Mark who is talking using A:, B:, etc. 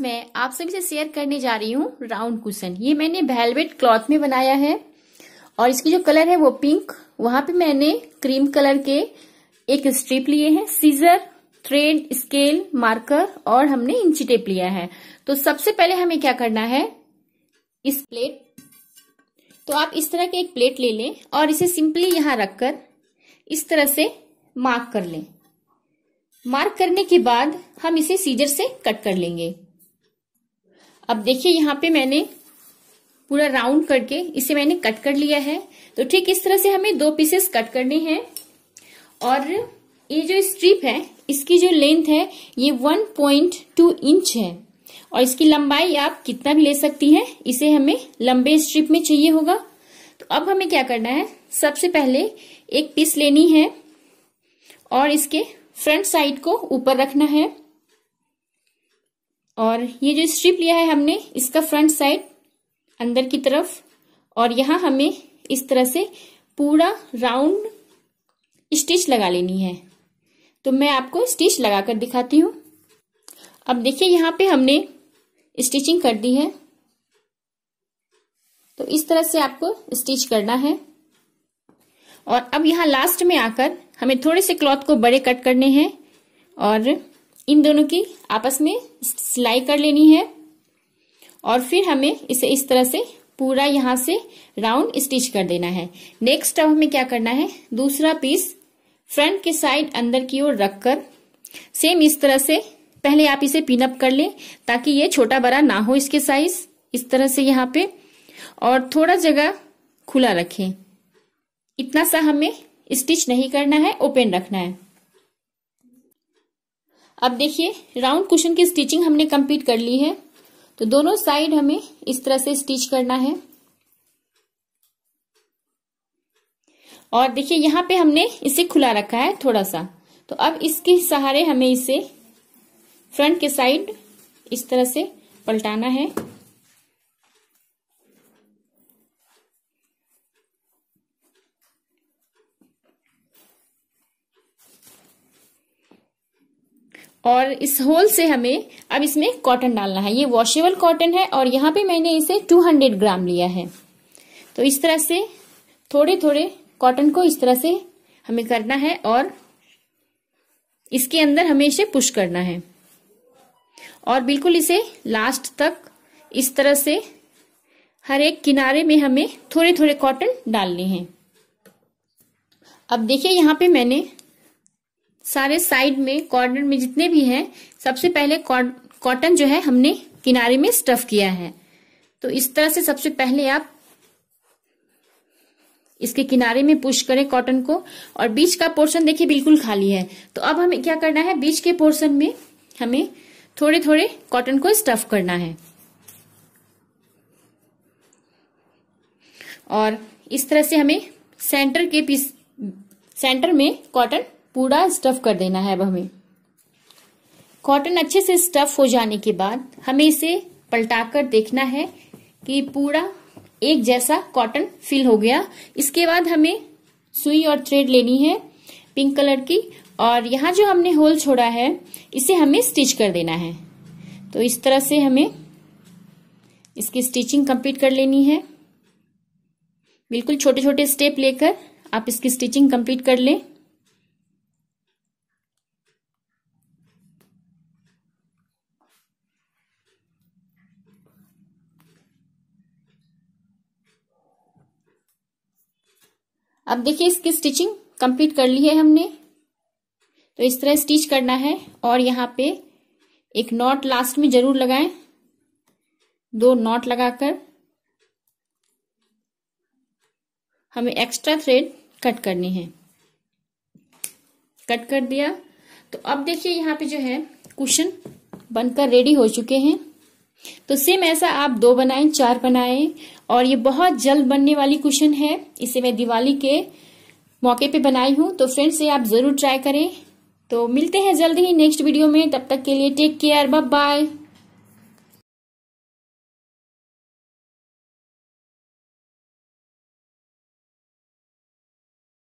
A: मैं आप सभी से शेयर करने जा रही हूँ राउंड कुशन ये मैंने वेलवेट क्लॉथ में बनाया है और इसकी जो कलर है वो पिंक वहां पे मैंने क्रीम कलर के एक स्ट्रिप लिए हैं सीजर थ्रेड स्केल मार्कर और हमने इंची टेप लिया है तो सबसे पहले हमें क्या करना है इस प्लेट तो आप इस तरह की एक प्लेट ले लें और इसे सिंपली यहां रखकर इस तरह से मार्क कर लें मार्क करने के बाद हम इसे सीजर से कट कर लेंगे अब देखिए यहाँ पे मैंने पूरा राउंड करके इसे मैंने कट कर लिया है तो ठीक इस तरह से हमें दो पीसेस कट करने हैं और ये जो स्ट्रिप है इसकी जो लेंथ है ये 1.2 इंच है और इसकी लंबाई आप कितना भी ले सकती हैं इसे हमें लंबे स्ट्रिप में चाहिए होगा तो अब हमें क्या करना है सबसे पहले एक पीस लेनी है और इसके फ्रंट साइड को ऊपर रखना है और ये जो स्ट्रिप लिया है हमने इसका फ्रंट साइड अंदर की तरफ और यहां हमें इस तरह से पूरा राउंड स्टिच लगा लेनी है तो मैं आपको स्टिच लगाकर दिखाती हूं अब देखिए यहाँ पे हमने स्टिचिंग कर दी है तो इस तरह से आपको स्टिच करना है और अब यहां लास्ट में आकर हमें थोड़े से क्लॉथ को बड़े कट करने हैं और इन दोनों की आपस में सिलाई कर लेनी है और फिर हमें इसे इस तरह से पूरा यहां से राउंड स्टिच कर देना है नेक्स्ट अब हमें क्या करना है दूसरा पीस फ्रंट के साइड अंदर की ओर रखकर सेम इस तरह से पहले आप इसे पिनअप कर लें ताकि ये छोटा बड़ा ना हो इसके साइज इस तरह से यहाँ पे और थोड़ा जगह खुला रखें इतना सा हमें स्टिच नहीं करना है ओपन रखना है अब देखिए राउंड क्वेश्चन की स्टिचिंग हमने कंप्लीट कर ली है तो दोनों साइड हमें इस तरह से स्टिच करना है और देखिए यहाँ पे हमने इसे खुला रखा है थोड़ा सा तो अब इसके सहारे हमें इसे फ्रंट के साइड इस तरह से पलटाना है और इस होल से हमें अब इसमें कॉटन डालना है ये वॉशेबल कॉटन है और यहाँ पे मैंने इसे 200 ग्राम लिया है तो इस तरह से थोड़े थोड़े कॉटन को इस तरह से हमें करना है और इसके अंदर हमें इसे पुश करना है और बिल्कुल इसे लास्ट तक इस तरह से हर एक किनारे में हमें थोड़े थोड़े कॉटन डालने हैं अब देखिए यहाँ पे मैंने सारे साइड में कॉर्नर में जितने भी हैं सबसे पहले कॉटन जो है हमने किनारे में स्टफ किया है तो इस तरह से सबसे पहले आप इसके किनारे में पुश करें कॉटन को और बीच का पोर्शन देखिए बिल्कुल खाली है तो अब हमें क्या करना है बीच के पोर्शन में हमें थोड़े थोड़े कॉटन को स्टफ करना है और इस तरह से हमें सेंटर के पीस सेंटर में कॉटन पूरा स्टफ कर देना है अब हमें कॉटन अच्छे से स्टफ हो जाने के बाद हमें इसे पलटाकर देखना है कि पूरा एक जैसा कॉटन फिल हो गया इसके बाद हमें सुई और थ्रेड लेनी है पिंक कलर की और यहाँ जो हमने होल छोड़ा है इसे हमें स्टिच कर देना है तो इस तरह से हमें इसकी स्टिचिंग कंप्लीट कर लेनी है बिल्कुल छोटे छोटे स्टेप लेकर आप इसकी स्टिचिंग कंप्लीट कर लें अब देखिए इसकी स्टिचिंग कंप्लीट कर ली है हमने तो इस तरह स्टिच करना है और यहाँ पे एक नॉट लास्ट में जरूर लगाएं दो नॉट लगाकर हमें एक्स्ट्रा थ्रेड कट करनी है कट कर दिया तो अब देखिए यहाँ पे जो है कुशन बनकर रेडी हो चुके हैं तो सेम ऐसा आप दो बनाएं चार बनाएं और ये बहुत जल्द बनने वाली क्वेश्चन है इसे मैं दिवाली के मौके पे बनाई हूं तो फ्रेंड्स ये आप जरूर ट्राई करें तो मिलते हैं जल्द ही नेक्स्ट वीडियो में तब तक के लिए टेक केयर बाय बाय